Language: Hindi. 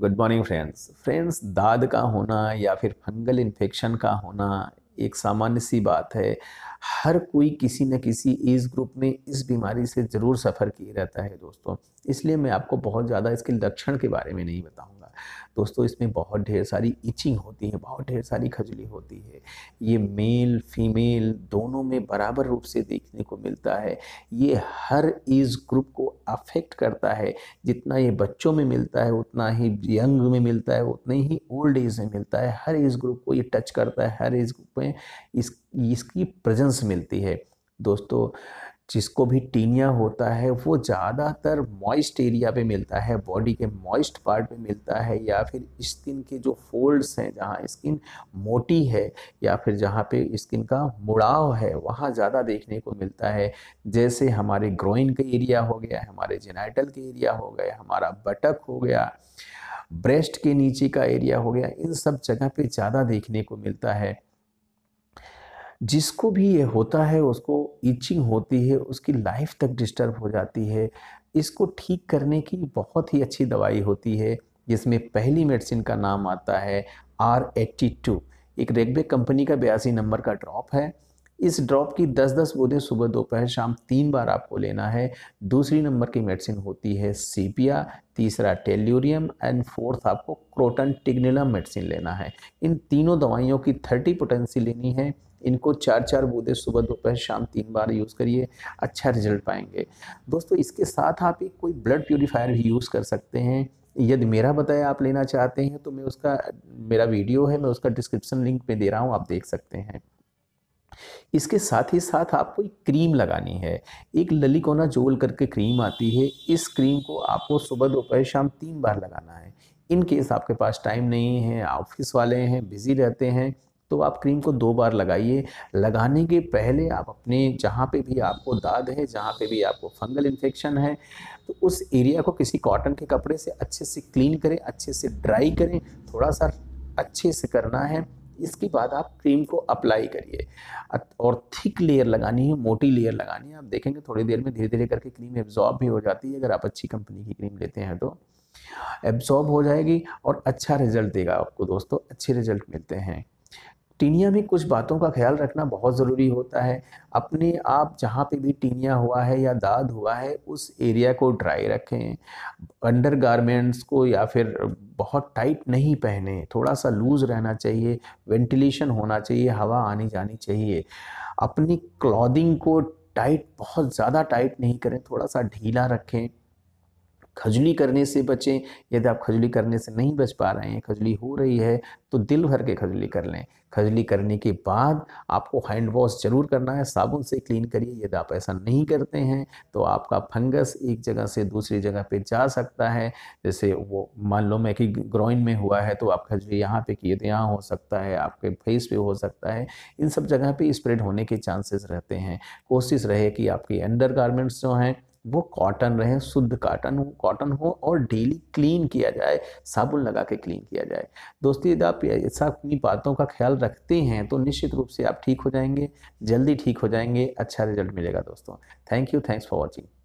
गुड मॉर्निंग फ्रेंड्स फ्रेंड्स दाद का होना या फिर फंगल इन्फेक्शन का होना एक सामान्य सी बात है हर कोई किसी न किसी एज ग्रुप में इस बीमारी से ज़रूर सफ़र किए रहता है दोस्तों इसलिए मैं आपको बहुत ज़्यादा इसके लक्षण के बारे में नहीं बताऊँ दोस्तों इसमें बहुत ढेर सारी इचिंग होती है बहुत ढेर सारी खजली होती है ये मेल फीमेल दोनों में बराबर रूप से देखने को मिलता है ये हर एज ग्रुप को अफेक्ट करता है जितना ये बच्चों में मिलता है उतना ही यंग में मिलता है उतने ही ओल्ड एज में मिलता है हर एज ग्रुप को ये टच करता है हर एज ग्रुप में इस इसकी प्रजेंस मिलती है दोस्तों जिसको भी टीनिया होता है वो ज़्यादातर मॉइस्ट एरिया पे मिलता है बॉडी के मॉइस्ट पार्ट में मिलता है या फिर स्किन के जो फोल्ड्स हैं जहाँ स्किन मोटी है या फिर जहाँ पे स्किन का मुड़ाव है वहाँ ज़्यादा देखने को मिलता है जैसे हमारे ग्रोइन का एरिया हो गया हमारे जेनाइटल के एरिया हो गया हमारा बटक हो गया ब्रेस्ट के नीचे का एरिया हो गया इन सब जगह पे ज़्यादा देखने को मिलता है जिसको भी ये होता है उसको ईचिंग होती है उसकी लाइफ तक डिस्टर्ब हो जाती है इसको ठीक करने की बहुत ही अच्छी दवाई होती है जिसमें पहली मेडिसिन का नाम आता है आर एट्टी टू एक रेगबे कंपनी का बयासी नंबर का ड्रॉप है इस ड्रॉप की 10-10 बूंदें सुबह दोपहर शाम तीन बार आपको लेना है दूसरी नंबर की मेडिसिन होती है सीपिया तीसरा टेल्यूरियम एंड फोर्थ आपको क्रोटन टिग्निला मेडिसिन लेना है इन तीनों दवाइयों की 30 पोटेंसी लेनी है इनको चार चार बूंदे सुबह दोपहर शाम तीन बार यूज़ करिए अच्छा रिजल्ट पाएंगे दोस्तों इसके साथ आप एक कोई ब्लड प्योरीफायर भी यूज़ कर सकते हैं यदि मेरा बताया आप लेना चाहते हैं तो मैं उसका मेरा वीडियो है मैं उसका डिस्क्रिप्शन लिंक में दे रहा हूँ आप देख सकते हैं इसके साथ ही साथ आपको एक क्रीम लगानी है एक ललिकोना जोल करके क्रीम आती है इस क्रीम को आपको सुबह दोपहर शाम तीन बार लगाना है इन केस आपके पास टाइम नहीं है ऑफिस वाले हैं बिज़ी रहते हैं तो आप क्रीम को दो बार लगाइए लगाने के पहले आप अपने जहाँ पे भी आपको दाद है जहाँ पे भी आपको फंगल इन्फेक्शन है तो उस एरिया को किसी कॉटन के कपड़े से अच्छे से क्लीन करें अच्छे से ड्राई करें थोड़ा सा अच्छे से करना है इसके बाद आप क्रीम को अप्लाई करिए और थिक लेयर लगानी है मोटी लेयर लगानी है आप देखेंगे थोड़ी देर में धीरे धीरे करके क्रीम एब्जॉर्ब भी हो जाती है अगर आप अच्छी कंपनी की क्रीम लेते हैं तो एब्जॉर्ब हो जाएगी और अच्छा रिजल्ट देगा आपको दोस्तों अच्छे रिजल्ट मिलते हैं टीनिया में कुछ बातों का ख्याल रखना बहुत ज़रूरी होता है अपने आप जहाँ पे भी टीनिया हुआ है या दाद हुआ है उस एरिया को ड्राई रखें अंडर गारमेंट्स को या फिर बहुत टाइट नहीं पहने थोड़ा सा लूज़ रहना चाहिए वेंटिलेशन होना चाहिए हवा आनी जानी चाहिए अपनी क्लॉदिंग को टाइट बहुत ज़्यादा टाइट नहीं करें थोड़ा सा ढीला रखें खजली करने से बचें यदि आप खजली करने से नहीं बच पा रहे हैं खजली हो रही है तो दिल भर के खजली कर लें खजली करने के बाद आपको हैंड वॉश जरूर करना है साबुन से क्लीन करिए यदि आप ऐसा नहीं करते हैं तो आपका फंगस एक जगह से दूसरी जगह पे जा सकता है जैसे वो मान लो मैं कि ग्रोइन में हुआ है तो आप खजली यहाँ पे किए तो यहाँ हो सकता है आपके फेस पे हो सकता है इन सब जगह पे स्प्रेड होने के चांसेस रहते हैं कोशिश रहे कि आपके अंडर गारमेंट्स जो हैं वो कॉटन रहे शुद्ध काटन हो कॉटन हो और डेली क्लीन किया जाए साबुन लगा के क्लीन किया जाए दोस्तों यदि आप ऐसा अपनी बातों का ख्याल रखते हैं तो निश्चित रूप से आप ठीक हो जाएंगे जल्दी ठीक हो जाएंगे अच्छा रिजल्ट मिलेगा दोस्तों thank you thanks for watching